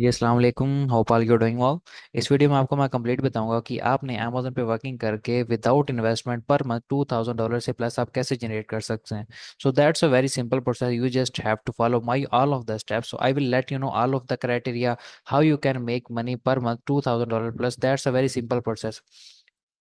जी अस्सलाम वालेकुम hope all you doing well इस वीडियो में आपको मैं कंप्लीट बताऊंगा कि आपने अमेजोन पे वर्किंग करके without investment per month two thousand dollar से प्लस आप कैसे जनरेट कर सकते हैं so that's a very simple process you just have to follow my all of the steps so I will let you know all of the criteria how you can make money per month two thousand dollar plus that's a very simple process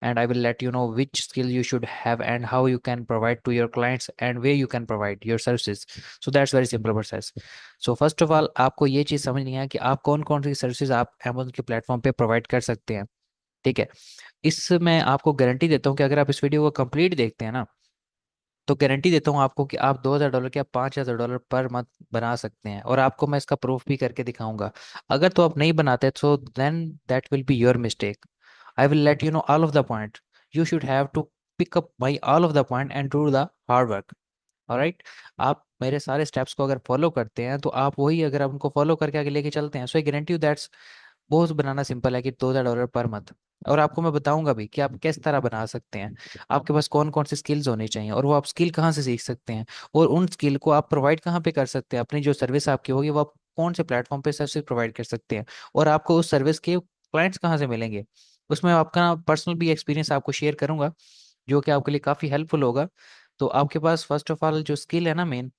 and I will let you know which skill you should have and how you can provide to your clients and where you can provide your services. So that's very simple process. So first of all aapko ye cheez samajhni hai ki aap कौन कौन si services aap Amazon ke platform pe provide kar sakte hain theek hai इस मैं आपको guarantee देता हूँ कि अगर आप इस वीडियो को कंप्लीट देखते हैं ना तो गारंटी देता हूं आपको कि आप 2000 डॉलर के आप 5000 डॉलर पर मंथ बना सकते हैं और आपको मैं इसका प्रूफ भी करके दिखाऊंगा अगर तो आप नहीं बनाते तो then that will be your mistake i will let you know all of the point you should have to pick up by all of the point and do the hard work right आप मेरे सारे steps को अगर follow करते हैं तो आप वही अगर आप उनको फॉलो करके आगे लेके चलते हैं सो I guarantee you that's बहुत बनाना सिंपल है कि दो हज़ार डॉलर पर मंथ और आपको मैं बताऊंगा भी कि आप किस तरह बना सकते हैं आपके पास कौन कौन से स्किल्स होने चाहिए और वो आप स्किल कहाँ से सीख सकते हैं और उन स्किल को आप प्रोवाइड कहाँ पे कर सकते हैं अपनी जो सर्विस आपकी होगी वो आप कौन से प्लेटफॉर्म पे सर्विस प्रोवाइड कर सकते हैं और आपको उस सर्विस के क्लाइंट्स कहाँ से मिलेंगे उसमें आपका पर्सनल भी एक्सपीरियंस आपको शेयर करूंगा जो कि आपके लिए काफ़ी हेल्पफुल होगा तो आपके पास फर्स्ट ऑफ ऑल जो स्किल है ना मेन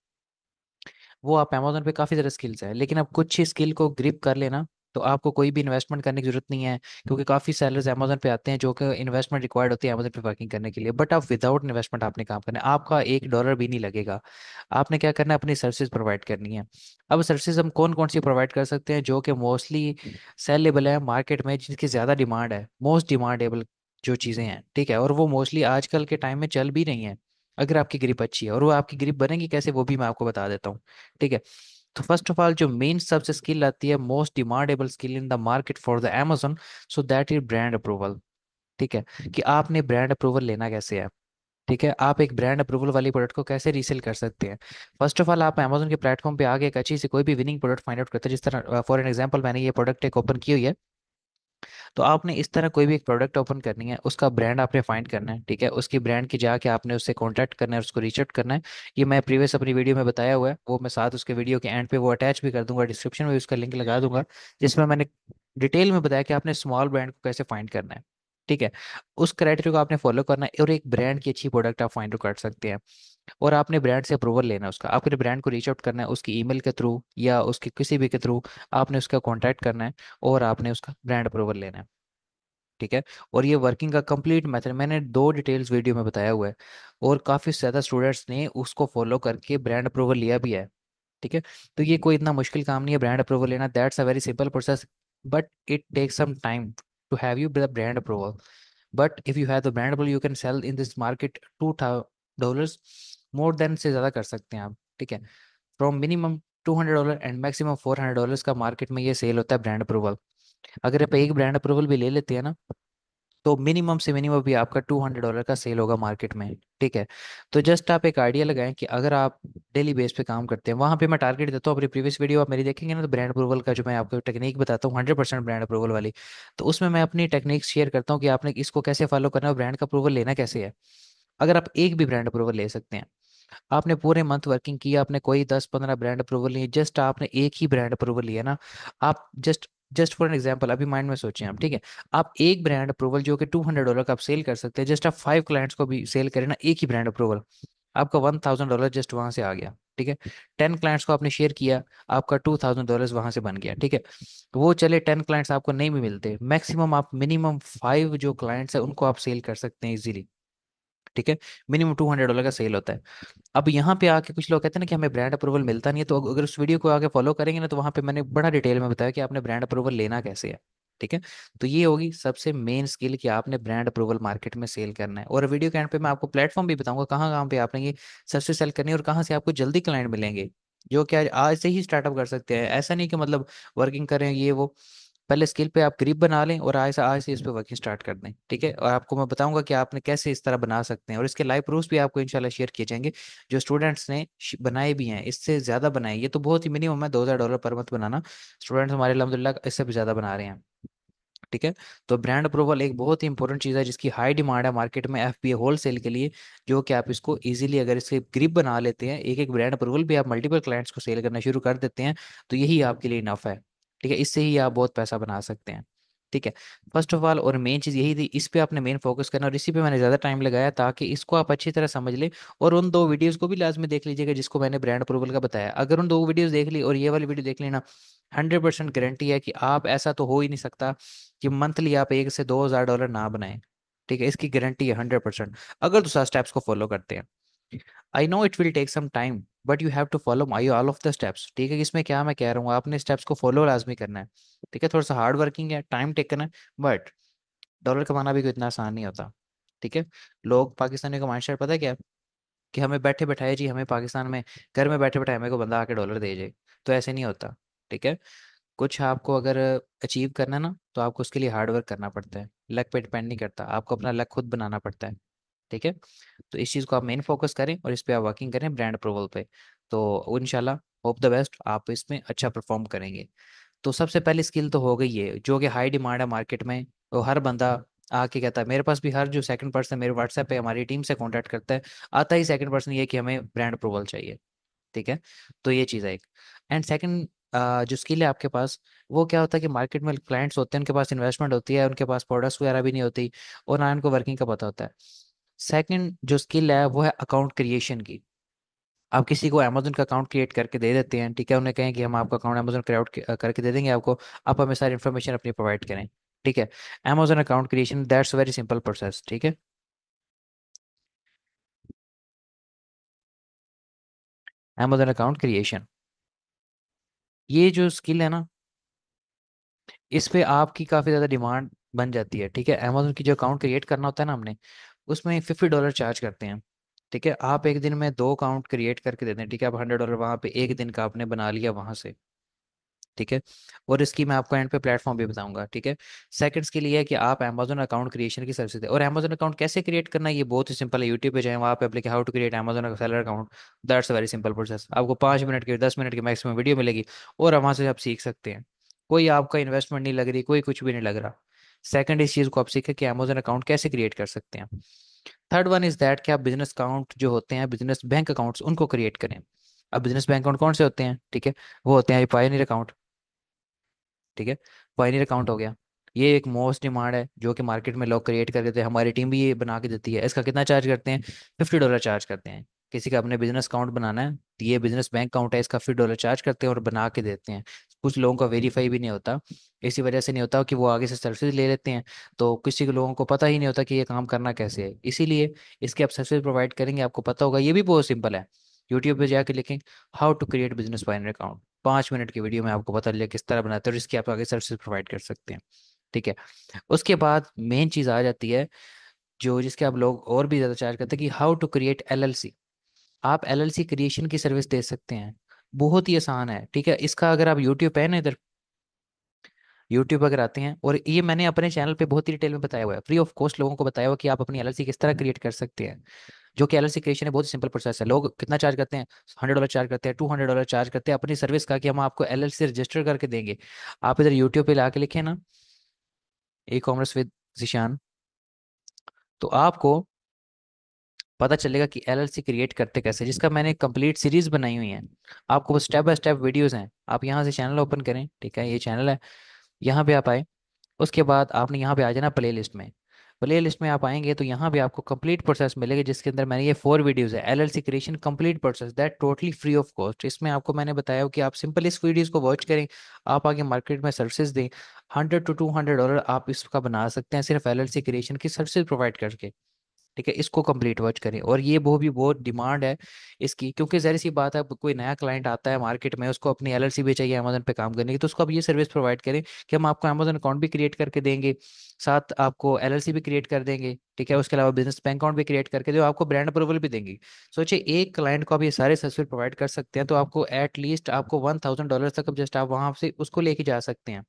वो आप अमेजोन पे काफ़ी ज्यादा स्किल्स है लेकिन आप कुछ ही स्किल को ग्रिप कर लेना तो आपको कोई भी इन्वेस्टमेंट करने की जरूरत नहीं है क्योंकि काफ़ी सेलर्स अमेजोन पे आते हैं जो कि इन्वेस्टमेंट रिक्वायर्ड होती है अमेजोन पे वर्किंग करने के लिए बट आप विदाउट इन्वेस्टमेंट आपने काम करना है आपका एक डॉलर भी नहीं लगेगा आपने क्या करना है अपनी सर्विस प्रोवाइड करनी है अब सर्विस हम कौन कौन सी प्रोवाइड कर सकते हैं जो कि मोस्टली सेलेबल है मार्केट में जिनकी ज़्यादा डिमांड है मोस्ट डिमांडेबल जो चीज़ें हैं ठीक है और वो मोस्टली आजकल के टाइम में चल भी रही हैं अगर आपकी ग्रिप अच्छी है और वो आपकी ग्रिप बनेगी कैसे वो भी मैं आपको बता देता हूँ ठीक है तो फर्स्ट ऑफ ऑल जो मेन सबसे स्किल आती है most demandable skill in the market for the Amazon so that is brand approval ठीक है कि आपने ब्रांड अप्रूवल लेना कैसे है ठीक है आप एक ब्रांड अप्रूवल वाली प्रोडक्ट को कैसे रीसेल कर सकते हैं फर्स्ट ऑफ ऑल आप अमेजोन के प्लेटफॉर्म पे आगे एक अच्छी से कोई भी विनिंग प्रोडक्ट फाइंड आउट करते हैं जिस तरह फॉर एन एग्जांपल मैंने ये प्रोडक्ट एक ओपन की हुई है तो आपने इस तरह कोई भी एक प्रोडक्ट ओपन करनी है उसका ब्रांड आपने फाइंड करना है ठीक है उसकी ब्रांड की जाके आपने उससे कॉन्टैक्ट करना है उसको रीच आउट करना है ये मैं प्रीवियस अपनी वीडियो में बताया हुआ है वो मैं साथ उसके वीडियो के एंड पे वो अटैच भी कर दूंगा डिस्क्रिप्शन में उसका लिंक लगा दूंगा जिसमें मैंने डिटेल में बताया कि आपने स्मॉल ब्रांड को कैसे फाइंड करना है ठीक है उस क्राइटेरिया को आपने फॉलो करना है और एक ब्रांड की अच्छी प्रोडक्ट आप फाइंड कर सकते हैं और आपने ब्रांड से अप्रूवल लेना है उसका आपने ब्रांड को रीच आउट करना है उसकी ईमेल के थ्रू या उसके किसी भी के थ्रू आपने उसका कॉन्टैक्ट करना है और आपने उसका ब्रांड अप्रूवल लेना है ठीक है और ये वर्किंग का कंप्लीट मेथड मैंने दो डिटेल्स वीडियो में बताया हुआ है और काफ़ी ज़्यादा स्टूडेंट्स ने उसको फॉलो करके ब्रांड अप्रूवल लिया भी है ठीक है तो ये कोई इतना मुश्किल काम नहीं है ब्रांड अप्रूवल लेना that's a very simple process but it takes some time to have you brand approval but if you have the brand approval you can sell in this market two dollars more than से ज़्यादा कर सकते हैं आप ठीक है from minimum two hundred dollar and maximum four hundred dollar का market में ये सेल होता है ब्रांड अप्रूवल अगर आप हम्म। एक ब्रांड अप्रूवल भी ले लेते हैं ना तो मिनिमम से मिनिमम भी आपका टू हंड्रेड डॉलर का सेल होगा मार्केट में ठीक है तो जस्ट आप एक आइडिया लगाएं कि अगर आप डेली बेस पे काम करते हैं वहां पे मैं टारगेट देता हूँ अपनी प्रीवियस वीडियो आप मेरी देखेंगे ना तो ब्रांड अप्रूवल का जो मैं आपको टेक्निक बताता हूँ हंड्रेड परसेंट ब्रांड अप्रूवल वाली तो उसमें मैं अपनी टेक्निक शेयर करता हूँ कि आपने इसको कैसे फॉलो करना है ब्रांड का अप्रूवल लेना कैसे है अगर आप एक भी ब्रांड अप्रूवल ले सकते हैं आपने पूरे मंथ वर्किंग किया आपने कोई दस पंद्रह ब्रांड अप्रूवल नहीं जस्ट आपने एक ही ब्रांड अप्रूवल लिया ना आप just just for an example अभी माइंड में सोचें आप ठीक है आप एक ब्रांड अप्रूवल जो कि टू हंड्रेड डॉलर का आप सेल कर सकते हैं जस्ट आप फाइव क्लाइंट्स को भी सेल करें ना एक ही ब्रांड अप्रूवल आपका वन थाउजेंड डॉलर जस्ट वहां से आ गया ठीक है टेन क्लाइंट्स को आपने शेयर किया आपका टू थाउजेंड डॉलर वहां से बन गया ठीक है वो चले टेन क्लाइंट्स आपको नहीं भी मिलते मैक्सिमम आप मिनिमम फाइव जो क्लाइंट्स है उनको आप सेल कर सकते हैं इजिली ठीक है मिनिमम टू हंड्रेड डॉलर का सेल होता है अब यहाँ पे आके कुछ लोग कहते हैं ना कि हमें ब्रांड अप्रूवल मिलता नहीं है तो अगर उस वीडियो को आगे फॉलो करेंगे ना तो वहाँ पे मैंने बड़ा डिटेल में बताया कि आपने ब्रांड अप्रूवल लेना कैसे है ठीक है तो ये होगी सबसे मेन स्किल कि आपने ब्रांड अप्रूवल मार्केट में सेल करना है और वीडियो के एंड पे मैं आपको प्लेटफॉर्म भी बताऊंगा कहाँ कहाँ पे आपने ये सबसे सेल करनी है और कहाँ से आपको जल्दी क्लाइंट मिलेंगे जो कि आज से ही स्टार्टअप कर सकते हैं ऐसा नहीं कि मतलब वर्किंग करें ये वो पहले स्किल पे आप ग्रिप बना लें और आज आज से इस पर वर्किंग स्टार्ट कर दें ठीक है और आपको मैं बताऊंगा कि आपने कैसे इस तरह बना सकते हैं और इसके लाइव प्रूफ भी आपको इंशाल्लाह शेयर किए जाएंगे जो स्टूडेंट्स ने बनाए भी हैं इससे ज़्यादा बनाए ये तो बहुत ही मिनिमम है दो डॉलर पर मंथ बनाना स्टूडेंट्स हमारे अलहमदिल्ला इससे भी ज़्यादा बना रहे हैं ठीक है तो ब्रांड अप्रूवल एक बहुत ही इंपॉर्टेंट चीज़ है जिसकी हाई डिमांड है मार्केट में एफ बी होलसेल के लिए जो कि आप इसको इजीली अगर इसके ग्रिप बना लेते हैं एक एक ब्रांड अप्रूवल भी आप मल्टीपल क्लाइंट्स को सेल करना शुरू कर देते हैं तो यही आपके लिए इनफ है ठीक है इससे ही आप बहुत पैसा बना सकते हैं ठीक है फर्स्ट ऑफ ऑल और मेन चीज़ यही थी इस पे आपने मेन फोकस करना और इसी पे मैंने ज़्यादा टाइम लगाया ताकि इसको आप अच्छी तरह समझ लें और उन दो वीडियोस को भी लाजमी देख लीजिएगा जिसको मैंने ब्रांड अप्रूवल का बताया अगर उन दो वीडियोस देख ली और ये वाली वीडियो देख लेना हंड्रेड परसेंट गारंटी है कि आप ऐसा तो हो ही नहीं सकता कि मंथली आप एक से दो हज़ार डॉलर ना बनाएं ठीक है इसकी गारंटी है हंड्रेड परसेंट अगर दूसरा स्टेप्स को फॉलो करते हैं I know it will take some time but you have to follow my all of the steps ठीक है इसमें क्या मैं कह रहा हूँ आपने स्टेप्स को फॉलो लाजमी करना है ठीक है थोड़ा सा हार्ड वर्किंग है टाइम टेकन है बट डॉलर कमाना भी कोई इतना आसान नहीं होता ठीक है लोग पाकिस्तानियों का माइंड पता है क्या कि हमें बैठे बैठाए जी हमें पाकिस्तान में घर में बैठे बैठाए हमें को बंदा आके डॉलर दे जाए तो ऐसे नहीं होता ठीक है कुछ आपको अगर अचीव करना है ना तो आपको उसके लिए हार्ड वर्क करना पड़ता है लक पे डिपेंड नहीं करता आपको अपना लक खुद बनाना पड़ता है ठीक है तो इस चीज़ को आप मेन फोकस करें और इस पर आप वर्किंग करें ब्रांड अप्रूवल पे तो इनशाला होप द बेस्ट आप इसमें अच्छा परफॉर्म करेंगे तो सबसे पहली स्किल तो हो गई है जो कि हाई डिमांड है मार्केट में वो हर बंदा आके कहता है मेरे पास भी हर जो सेकंड पर्सन मेरे व्हाट्सएप पे हमारी टीम से कांटेक्ट करता है आता ही सेकंड पर्सन ये कि हमें ब्रांड अप्रूवल चाहिए ठीक है तो ये चीज़ है एक एंड सेकंड जो स्किल है आपके पास वो क्या होता है कि मार्केट में क्लाइंट्स होते हैं उनके पास इन्वेस्टमेंट होती है उनके पास प्रोडक्ट्स वगैरह भी नहीं होती और ना उनको वर्किंग का पता होता है सेकंड जो स्किल है वो है अकाउंट क्रिएशन की आप किसी को अमेजोन का अकाउंट क्रिएट करके दे देते हैं ठीक है उन्हें कहें कि हम आपका अकाउंट अमेजोन क्रिएट करके दे देंगे आपको आप हमें सारी इन्फॉर्मेशन अपनी प्रोवाइड करें ठीक है Amazon account creation that's very simple process ठीक है अमेजोन अकाउंट क्रिएशन ये जो स्किल है ना इस पे आपकी काफ़ी ज़्यादा डिमांड बन जाती है ठीक है अमेजोन की जो अकाउंट क्रिएट करना होता है ना हमने उसमें फिफ्टी डॉलर चार्ज करते हैं ठीक है आप एक दिन में दो अकाउंट क्रिएट करके देते हैं ठीक है आप हंड्रेड डॉलर वहाँ पे एक दिन का आपने बना लिया वहाँ से ठीक है और इसकी मैं आपको एंड पे प्लेटफॉर्म भी बताऊंगा ठीक है सेकंड्स के लिए है कि आप अमेजोन अकाउंट क्रिएशन की सर्विस और अमेजोन अकाउंट कैसे क्रिएट करना ये बहुत ही सिंपल है यूट्यूब पे जाए वहाँ पे अपने how to create Amazon seller account that's very simple process आपको पाँच मिनट के दस मिनट की मैक्सिमम वीडियो मिलेगी और वहाँ से आप सीख सकते हैं कोई आपका इन्वेस्टमेंट नहीं लग रही कोई कुछ भी नहीं लग रहा सेकंड इस चीज को आप सीखे कि अमेजोन अकाउंट कैसे क्रिएट कर सकते हैं थर्ड वन इज दैट कि आप बिजनेस अकाउंट जो होते हैं बिजनेस बैंक अकाउंट उनको क्रिएट करें अब बिजनेस बैंक अकाउंट कौन से होते हैं ठीक है वो होते हैं पायनियर अकाउंट ठीक है पायनियर अकाउंट हो गया ये एक मोस्ट डिमांड है जो कि मार्केट में लोग क्रिएट कर देते हैं हमारी टीम भी ये बना के देती है इसका कितना चार्ज करते हैं फिफ्टी डॉलर चार्ज करते हैं किसी का अपने बिजनेस अकाउंट बनाना है तो ये बिजनेस बैंक अकाउंट है इसका फिफ्टी डॉलर चार्ज करते हैं और बना के देते हैं कुछ लोगों का वेरीफाई भी नहीं होता इसी वजह से नहीं होता कि वो आगे से सर्विस ले लेते हैं तो किसी के लोगों को पता ही नहीं होता कि ये काम करना कैसे है इसीलिए इसके आप सर्विस प्रोवाइड करेंगे आपको पता होगा ये भी बहुत सिंपल है यूट्यूब पर जाकर लिखें हाउ टू क्रिएट बिजनेस बाइनर अकाउंट पाँच मिनट की वीडियो में आपको पता लिया किस तरह बनाते हैं और इसकी आप आगे सर्विस प्रोवाइड कर सकते हैं ठीक है उसके बाद मेन चीज़ आ जाती है जो जिसके आप लोग और भी ज़्यादा चार्ज करते हैं कि हाउ टू क्रिएट एलएलसी आप एलएलसी क्रिएशन की सर्विस दे सकते हैं बहुत ही आसान है ठीक है इसका अगर आप यूट्यूब है ना इधर यूट्यूब अगर आते हैं और ये मैंने अपने चैनल पे बहुत ही डिटेल में बताया हुआ है फ्री ऑफ कॉस्ट लोगों को बताया हुआ कि आप अपनी एलएलसी किस तरह क्रिएट कर सकते हैं जो कि एलएलसी क्रिएशन है बहुत सिंपल प्रोसेस है लोग कितना चार्ज करते हैं हंड्रेड डॉलर चार्ज करते हैं टू हंड्रेड डॉलर चार्ज करते हैं अपनी सर्विस का कि हम आपको सी रजिस्टर करके देंगे आप इधर यूट्यूब पे ला के लिखे ना ई कॉमर्स विद जिशान तो आपको पता चलेगा कि एलएलसी क्रिएट करते कैसे जिसका मैंने कंप्लीट सीरीज बनाई हुई है आपको स्टेप बाय स्टेप वीडियोस हैं आप यहाँ से चैनल ओपन करें ठीक है ये चैनल है यहाँ पे आप आए उसके बाद आपने यहाँ पे आ जाना प्ले लिस्ट में प्ले लिस्ट में आप आएंगे तो यहाँ भी आपको कंप्लीट प्रोसेस मिलेगा जिसके अंदर मैंने ये फोर वीडियोज है L creation complete process that totally free of cost इसमें आपको मैंने बताया कि आप सिंपल इस वीडियोज को वॉच करें आप आगे मार्केट में सर्विसेज दें hundred to two hundred dollar आप इसका बना सकते हैं सिर्फ एल क्रिएशन की सर्विस प्रोवाइड करके ठीक है इसको कंप्लीट वॉच करें और ये वो भी बहुत डिमांड है इसकी क्योंकि जहरी सी बात है कोई नया क्लाइंट आता है मार्केट में उसको अपनी एल भी चाहिए अमेजन पे काम करने की तो उसको आप ये सर्विस प्रोवाइड करें कि हम आपको अमेजन अकाउंट भी क्रिएट करके देंगे साथ आपको एल भी क्रिएट कर देंगे ठीक है उसके अलावा बिजनेस बैंक अकाउंट भी क्रिएट करके दे आपको ब्रांड अप्रूवल भी देंगे सोचिए एक क्लाइंट को आप ये सारे सर्विस प्रोवाइड कर सकते हैं तो आपको एटलीस्ट आपको वन थाउजेंड डॉलर तक जस्ट आप वहाँ से उसको लेके जा सकते हैं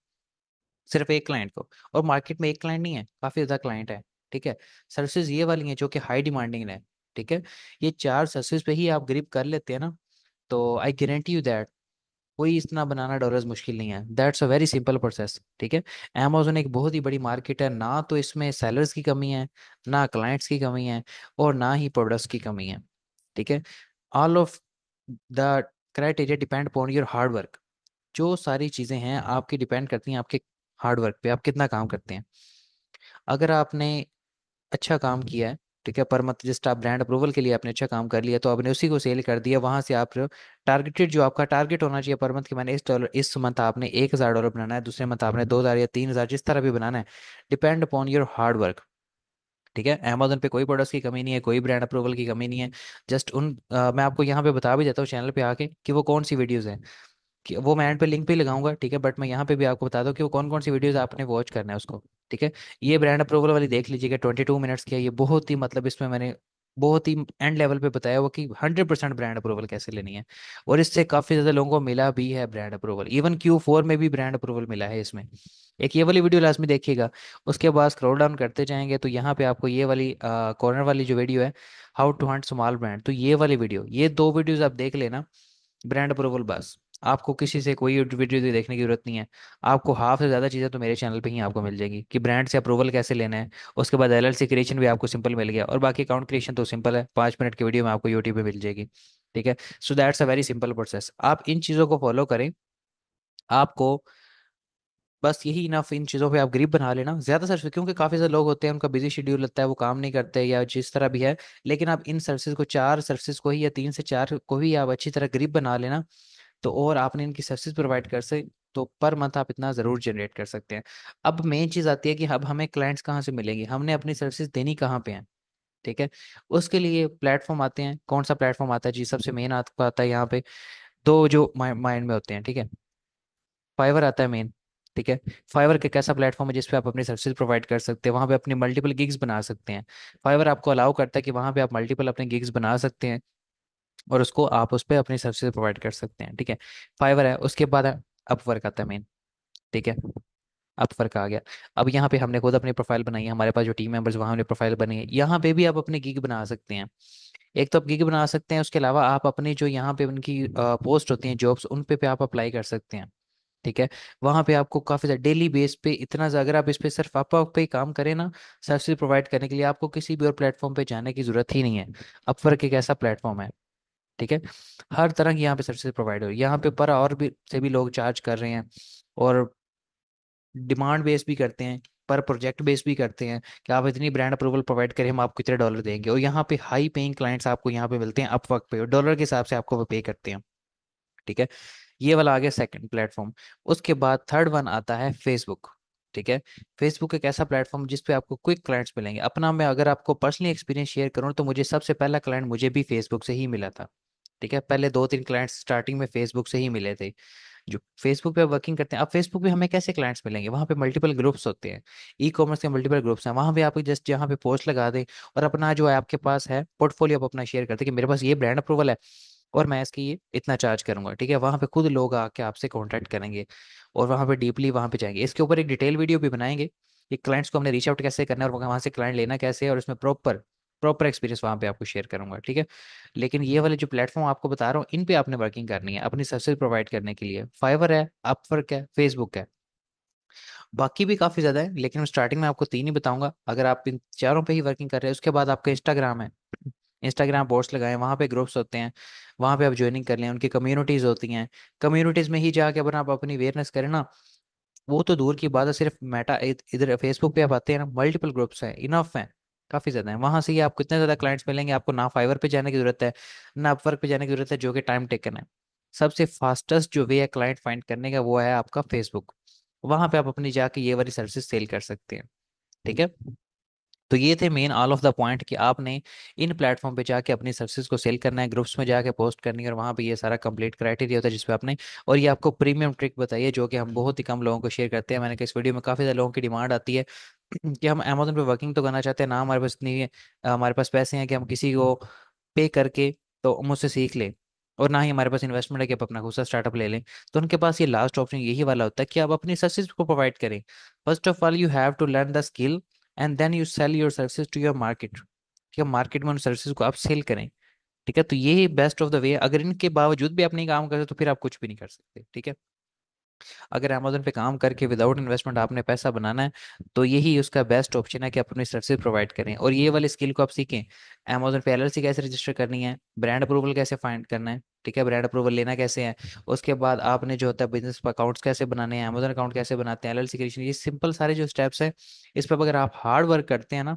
सिर्फ एक क्लाइंट को और मार्केट में एक क्लाइंट नहीं है काफ़ी ज़्यादा क्लाइंट है ठीक है सर्विसेज ये वाली हैं जो कि हाई डिमांडिंग है ठीक है ये चार सर्विस पे ही आप ग्रिप कर लेते हैं ना तो आई गारंटी यू दैट कोई इतना बनाना डॉलर्स मुश्किल नहीं है that's a very simple process ठीक है अमेजोन एक बहुत ही बड़ी मार्केट है ना तो इसमें सेलर्स की कमी है ना क्लाइंट्स की कमी है और ना ही प्रोडक्ट्स की कमी है ठीक है all of the criteria depend upon your hard work जो सारी चीज़ें हैं आपकी डिपेंड करती हैं आपके हार्ड वर्क पे आप कितना काम करते हैं अगर आपने अच्छा काम किया है ठीक है पर मतलब जिस आप ब्रांड अप्रूवल के लिए आपने अच्छा काम कर लिया तो आपने उसी को सेल कर दिया वहां से आप टारगेटेड जो आपका टारगेट होना चाहिए पर मंथ कि मैंने इस डॉलर इस मंथ आपने एक हज़ार डॉलर बनाना है दूसरे मंथ आपने दो हज़ार या तीन हज़ार जिस तरह भी बनाना है depend upon your hard work ठीक है अमेजोन पे कोई प्रोडक्ट्स की कमी नहीं है कोई ब्रांड अप्रूवल की कमी नहीं है जस्ट उन आ, मैं आपको यहाँ पे बता भी देता हूँ चैनल पे आके कि वो कौन सी वीडियोज़ हैं कि वो मैं एंड पे लिंक भी लगाऊंगा ठीक है बट मैं यहाँ पे भी आपको बता दूँ कि वो कौन कौन सी वीडियोज़ आपने वॉच करना है उसको ठीक है ये ब्रांड अप्रूवल वाली देख लीजिएगा ट्वेंटी टू मिनट्स की है ये बहुत ही मतलब इसमें मैंने बहुत ही एंड लेवल पे बताया हुआ कि हंड्रेड परसेंट ब्रांड अप्रूवल कैसे लेनी है और इससे काफ़ी ज़्यादा लोगों को मिला भी है brand approval even Q four में भी ब्रांड अप्रूवल मिला है इसमें एक ये वाली वीडियो लास्ट में देखिएगा उसके बाद स्क्रॉल डाउन करते जाएंगे तो यहाँ पे आपको ये वाली कॉर्नर वाली जो वीडियो है how to hunt small brand तो ये वाली वीडियो ये दो वीडियोज़ आप देख लेना ब्रांड अप्रूवल बस आपको किसी से कोई वीडियो तो देखने की जरूरत नहीं है आपको हाफ से ज़्यादा चीज़ें तो मेरे चैनल पे ही आपको मिल जाएगी कि ब्रांड से अप्रूवल कैसे लेना है उसके बाद एल क्रिएशन भी आपको सिंपल मिल गया और बाकी अकाउंट क्रिएशन तो सिंपल है पाँच मिनट की वीडियो में आपको यूट्यूब पर मिल जाएगी ठीक है so that's a very simple process आप इन चीज़ों को फॉलो करें आपको बस यही इनफ इन चीज़ों पे आप गरीब बना लेना ज़्यादा सर्विस क्योंकि काफ़ी सारे लोग होते हैं उनका बिजी शेड्यूल लगता है वो काम नहीं करते या जिस तरह भी है लेकिन आप इन सर्विसेज को चार सर्विसेज को ही या तीन से चार को ही आप अच्छी तरह गरीब बना लेना तो और आपने इनकी सर्विस प्रोवाइड कर सक तो पर मंथ आप इतना ज़रूर जनरेट कर सकते हैं अब मेन चीज़ आती है कि अब हमें क्लाइंट्स कहाँ से मिलेंगे हमने अपनी सर्विसेज देनी कहाँ पे हैं ठीक है उसके लिए प्लेटफॉर्म आते हैं कौन सा प्लेटफॉर्म आता है जी सबसे मेन आपको आता है यहाँ पे दो जो माइंड में होते हैं ठीक है फाइवर आता है मेन ठीक है फाइवर का कैसा प्लेटफॉर्म है जिसपे आप अपनी सर्विस प्रोवाइड कर सकते हैं वहां पे अपने मल्टीपल गिग्स बना सकते हैं फाइवर आपको अलाउ करता है कि वहां पे आप मल्टीपल अपने गिग्स बना सकते हैं और उसको आप उस पर अपनी सर्विस प्रोवाइड कर सकते हैं ठीक है फाइवर है उसके बाद अपवर्क आता है मेन ठीक है अपवर्क आ गया अब यहाँ पे हमने खुद अपनी प्रोफाइल बनाई है हमारे पास जो टीम मेंबर्स वहाँ हमने प्रोफाइल बनी है यहाँ पे भी आप अपने गिग बना सकते हैं एक तो आप गिग बना सकते हैं उसके अलावा आप अपने जो यहाँ पे उनकी पोस्ट होती हैं जॉब्स उन पे पे आप अप्लाई कर सकते हैं ठीक है वहाँ पे आपको काफ़ी ज़्यादा डेली बेस पे इतना अगर आप इस पर सिर्फ आप पे ही काम करें ना सर्विस प्रोवाइड करने के लिए आपको किसी भी और प्लेटफॉर्म पे जाने की ज़रूरत ही नहीं है अपवर्क एक ऐसा प्लेटफॉर्म है ठीक है हर तरह की यहाँ पे सर्विस प्रोवाइड हो यहाँ पे पर आवर भी से भी लोग चार्ज कर रहे हैं और डिमांड बेस भी करते हैं पर प्रोजेक्ट बेस भी करते हैं कि आप इतनी ब्रांड अप्रूवल प्रोवाइड करें हम आपको इतने डॉलर देंगे और यहाँ पे हाई पेइंग क्लाइंट्स आपको यहाँ पे मिलते हैं अप वक्त पे डॉलर के हिसाब से आपको वो पे करते हैं ठीक है ये वाला आ गया सेकंड प्लेटफॉर्म उसके बाद थर्ड वन आता है फेसबुक ठीक है फेसबुक एक ऐसा प्लेटफॉर्म जिसपे आपको क्विक क्लाइंट्स मिलेंगे अपना मैं अगर आपको पर्सनली एक्सपीरियंस शेयर करूँ तो मुझे सबसे पहला क्लाइंट मुझे भी फेसबुक से ही मिला था ठीक है पहले दो तीन क्लाइंट्स स्टार्टिंग में फेसबुक से ही मिले थे जो फेसबुक पे वर्किंग करते हैं अब फेसबुक पे हमें कैसे क्लाइंट्स मिलेंगे वहाँ पे मल्टीपल ग्रुप्स होते हैं ई कॉमर्स के मल्टीपल ग्रुप्स हैं वहाँ पे आप जस्ट जहाँ पे पोस्ट लगा दें और अपना जो है आपके पास है पोर्टफोलियो आप अपना शेयर करते हैं कि मेरे पास ये ब्रांड अप्रूवल है और मैं इसकी ये इतना चार्ज करूंगा ठीक है वहाँ पे खुद लोग आके आपसे कॉन्टैक्ट करेंगे और वहाँ पे डीपली वहाँ पे जाएंगे इसके ऊपर एक डिटेल वीडियो भी बनाएंगे कि क्लाइंट्स को हमने रीच आउट कैसे करना है और वहाँ से क्लाइंट लेना कैसे है और इसमें प्रॉपर प्रॉपर एक्सपीरियंस वहाँ पे आपको शेयर करूंगा ठीक है लेकिन ये वाले जो प्लेटफॉर्म आपको बता रहा हूँ इन पे आपने वर्किंग करनी है अपनी सर्विस प्रोवाइड करने के लिए फाइवर है अपवर्क है फेसबुक है बाकी भी काफ़ी ज़्यादा है लेकिन स्टार्टिंग में आपको तीन ही बताऊंगा अगर आप इन चारों पे ही वर्किंग कर रहे हैं उसके बाद आपका इंस्टाग्राम है इंस्टाग्राम पोस्ट लगाएं वहाँ पे ग्रुप्स होते हैं वहाँ पे आप ज्वाइनिंग कर लें उनकी कम्युनिटीज़ होती हैं कम्युनिटीज़ में ही जाके अपना आप अपनी अवेयरनेस करें ना वो तो दूर की बात है सिर्फ मेटा इधर फेसबुक पे आप आते हैं ना मल्टीपल ग्रुप्स हैं इनफ हैं काफ़ी ज़्यादा है वहाँ से ही आपको इतने ज़्यादा क्लाइंट्स मिलेंगे आपको ना फाइवर पे जाने की ज़रूरत है ना अपवर्क पे जाने की ज़रूरत है जो कि टाइम टेकन है सबसे फास्टेस्ट जो वे है क्लाइंट फाइंड करने का वो है आपका फेसबुक वहाँ पे आप अपनी जाके ये वाली सर्विस सेल कर सकते हैं ठीक है तो ये थे main all of the point कि आपने इन प्लेटफॉर्म पे जाके अपनी सर्विसेज को सेल करना है ग्रुप्स में जाके पोस्ट करनी है और वहाँ पे ये सारा कंप्लीट क्राइटेरिया होता है जिसपे आपने और ये आपको प्रीमियम ट्रिक बताइए जो कि हम बहुत ही कम लोगों को शेयर करते हैं मैंने कहा इस वीडियो में काफ़ी सारे लोगों की डिमांड आती है कि हम अमेजोन पे वर्किंग तो करना चाहते हैं ना हमारे पास इतनी हमारे पास पैसे हैं कि हम किसी को पे करके तो मुझसे सीख लें और ना ही हमारे पास इन्वेस्टमेंट है कि आप अपना खुद सा स्टार्टअप ले लें तो उनके पास ये लास्ट ऑप्शन यही वाला होता है कि आप अपनी सर्विस को प्रोवाइड करें first of all you have to learn the skill and then you sell your services to your market ठीक है मार्केट में उन सर्विसेज को आप सेल करें ठीक है तो ये बेस्ट ऑफ द वे अगर इनके बावजूद भी आप नहीं काम कर सकते तो फिर आप कुछ भी नहीं कर सकते ठीक है अगर अमेजोन पे काम करके विदाउट इन्वेस्टमेंट आपने पैसा बनाना है तो यही उसका बेस्ट ऑप्शन है कि आप अपनी सर्विस प्रोवाइड करें और ये वाली स्किल को आप सीखें अमेजोन पे एल कैसे रजिस्टर करनी है ब्रांड अप्रूवल कैसे फाइंड करना है ठीक है ब्रांड अप्रूवल लेना कैसे है उसके बाद आपने जो होता है बिजनेस अकाउंट्स कैसे बनाने हैं अमेजन अकाउंट कैसे बनाते हैं एल क्रिएशन ये सिंपल सारे जो स्टेप्स हैं इस पर अगर आप हार्ड वर्क करते हैं ना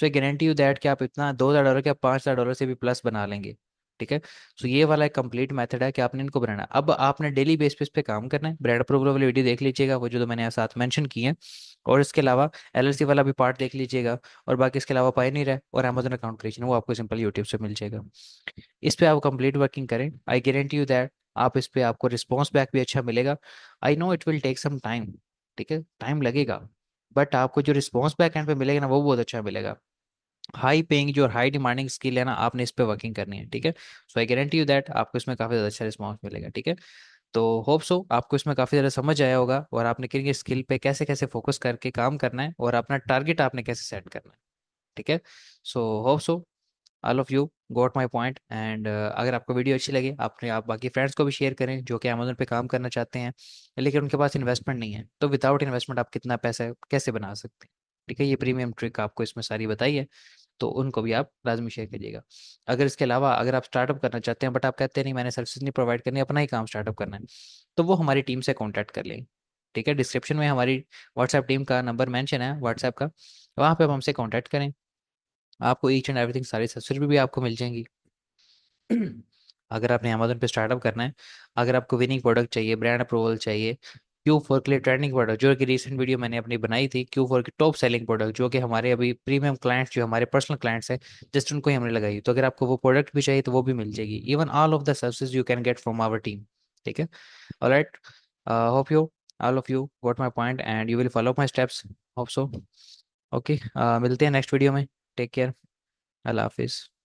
तो ये गारंटी यू दैट कि आप इतना दो हज़ार डॉलर के आप पाँच हज़ार डॉलर से भी प्लस बना लेंगे ठीक है सो तो ये वाला एक कंप्लीट मेथड है कि आपने इनको बनाना अब आपने डेली बेस पे इस पर काम करना है ब्रांड वीडियो देख लीजिएगा वो जो तो मैंने साथ मेंशन किए हैं और इसके अलावा एल वाला भी पार्ट देख लीजिएगा और बाकी इसके अलावा पाए नहीं रहा और अमेजोन अकाउंट क्रिएशन वो आपको सिंपल यूट्यूब से मिल जाएगा इस पर आप कंप्लीट वर्किंग करें आई गारंटी यू दैट आप इस पर आपको रिस्पॉन्स बैक भी अच्छा मिलेगा I know it will take some time ठीक है टाइम लगेगा बट आपको जो रिस्पॉन्स बैक एंड पे मिलेगा ना वो बहुत अच्छा मिलेगा हाई पेइंग जो हाई डिमांडिंग स्किल है ना आपने इस पर वर्किंग करनी है ठीक है so I guarantee you that आपको इसमें काफी ज्यादा अच्छा रिस्पॉन्स मिलेगा ठीक है तो होप सो आपको इसमें काफ़ी ज़्यादा समझ आया होगा और आपने किन स्किल पे कैसे कैसे फोकस करके काम करना है और अपना टारगेट आपने कैसे सेट करना है ठीक है so hope so all of you got my point and अगर आपको वीडियो अच्छी लगे आपने आप बाकी फ्रेंड्स को भी शेयर करें जो कि अमेजोन पे काम करना चाहते हैं लेकिन उनके पास इन्वेस्टमेंट नहीं है तो विदाउट इन्वेस्टमेंट आप कितना पैसा कैसे बना सकते हैं ठीक है ये प्रीमियम ट्रिक आपको इसमें सारी बताई है तो उनको भी आप लाजमी शेयर करिएगा अगर इसके अलावा अगर आप स्टार्टअप करना चाहते हैं बट आप कहते हैं नहीं मैंने सर्विस नहीं प्रोवाइड करनी अपना ही काम स्टार्टअप करना है तो वो हमारी टीम से कॉन्टैक्ट कर लेंगे ठीक है डिस्क्रिप्शन में हमारी व्हाट्सएप टीम का नंबर मैंशन है व्हाट्सएप का वहाँ पर आप हमसे कॉन्टैक्ट करें आपको ईच एंड एवरीथिंग सारी सब्सिडी भी, भी आपको मिल जाएंगी अगर आपने अमेजोन पे स्टार्टअप करना है अगर आपको विनिंग प्रोडक्ट चाहिए ब्रांड अप्रूवल चाहिए क्यू फोर के लिए ट्रेंडिंग प्रोडक्ट जो कि रिसेंट वीडियो मैंने अपनी बनाई थी क्यू फोर की टॉप सेलिंग प्रोडक्ट जो कि हमारे अभी प्रीमियम क्लाइंट्स जो हमारे पर्सनल क्लाइंट्स हैं जस्ट उनको ही हमने लगाई तो अगर आपको वो प्रोडक्ट भी चाहिए तो वो भी मिल जाएगी even all of the service you can get from our team ठीक है all right hope you all of you got my point and you will follow my steps hope so okay मिलते हैं नेक्स्ट वीडियो में take care अल्लाह हाफिज़